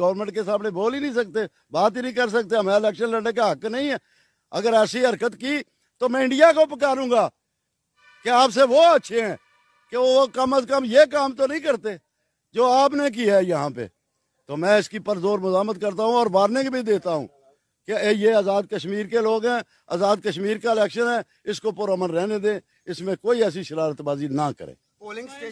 government के सामने बोल ही नहीं सकते बात ही नहीं कर सकते हमें इलेक्शन लड़ने का हक नहीं है अगर ऐसी हरकत की तो मैं इंडिया को पुकारूंगा कि आपसे वो अच्छे हैं कि वो कम अज कम ये काम तो नहीं करते जो आपने की है यहाँ पे तो मैं इसकी पर जोर मजामत करता हूँ और वार्निंग भी देता हूँ कि ये आज़ाद कश्मीर के लोग हैं आज़ाद कश्मीर का इलेक्शन है इसको पुरमन रहने दें इसमें कोई ऐसी शरारतबाजी ना करें पोलिंग